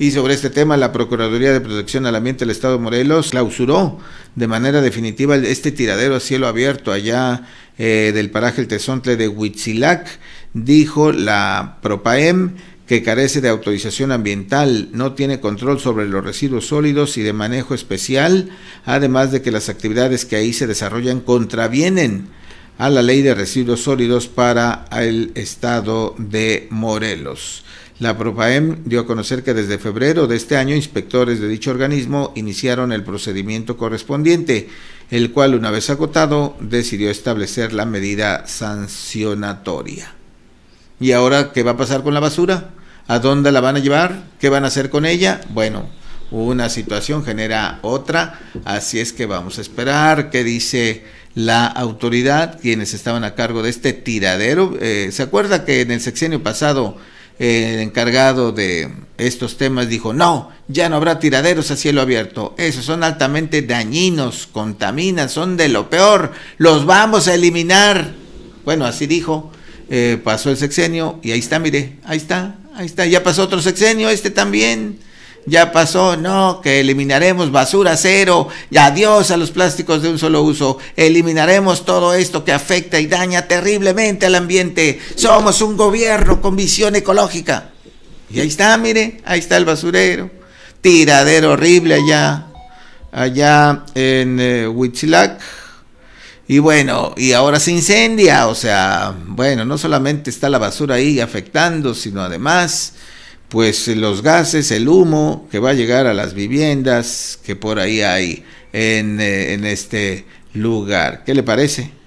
Y sobre este tema, la Procuraduría de Protección al Ambiente del Estado de Morelos clausuró de manera definitiva este tiradero a cielo abierto allá eh, del paraje El tesonte de Huitzilac, dijo la Propaem que carece de autorización ambiental, no tiene control sobre los residuos sólidos y de manejo especial, además de que las actividades que ahí se desarrollan contravienen a la ley de residuos sólidos para el estado de Morelos. La PROPAEM dio a conocer que desde febrero de este año inspectores de dicho organismo iniciaron el procedimiento correspondiente, el cual una vez acotado decidió establecer la medida sancionatoria. ¿Y ahora qué va a pasar con la basura? ¿A dónde la van a llevar? ¿Qué van a hacer con ella? Bueno, una situación genera otra, así es que vamos a esperar qué dice la autoridad, quienes estaban a cargo de este tiradero. Eh, ¿Se acuerda que en el sexenio pasado el encargado de estos temas dijo, no, ya no habrá tiraderos a cielo abierto, esos son altamente dañinos, contaminan, son de lo peor, los vamos a eliminar. Bueno, así dijo, eh, pasó el sexenio y ahí está, mire, ahí está, ahí está, ya pasó otro sexenio, este también ya pasó, no, que eliminaremos basura cero, y adiós a los plásticos de un solo uso, eliminaremos todo esto que afecta y daña terriblemente al ambiente, somos un gobierno con visión ecológica. Y ahí está, mire, ahí está el basurero, tiradero horrible allá, allá en eh, Y bueno, y ahora se incendia, o sea, bueno, no solamente está la basura ahí afectando, sino además pues los gases, el humo que va a llegar a las viviendas que por ahí hay en, eh, este lugar. ¿Qué le parece?